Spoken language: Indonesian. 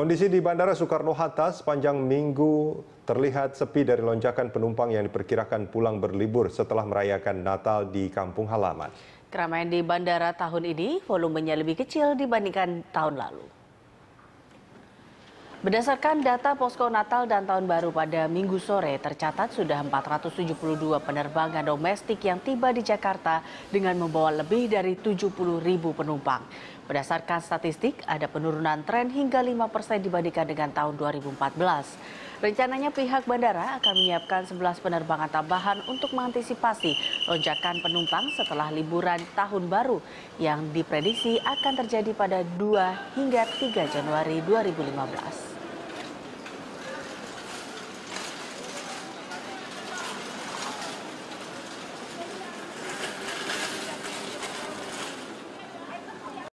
Kondisi di Bandara Soekarno-Hatta sepanjang minggu terlihat sepi dari lonjakan penumpang yang diperkirakan pulang berlibur setelah merayakan Natal di kampung halaman. Keramaian di bandara tahun ini volumenya lebih kecil dibandingkan tahun lalu. Berdasarkan data Posko Natal dan Tahun Baru pada minggu sore, tercatat sudah 472 penerbangan domestik yang tiba di Jakarta dengan membawa lebih dari 70 ribu penumpang. Berdasarkan statistik, ada penurunan tren hingga 5 persen dibandingkan dengan tahun 2014. Rencananya pihak bandara akan menyiapkan 11 penerbangan tambahan untuk mengantisipasi lonjakan penumpang setelah liburan tahun baru yang diprediksi akan terjadi pada 2 hingga 3 Januari 2015.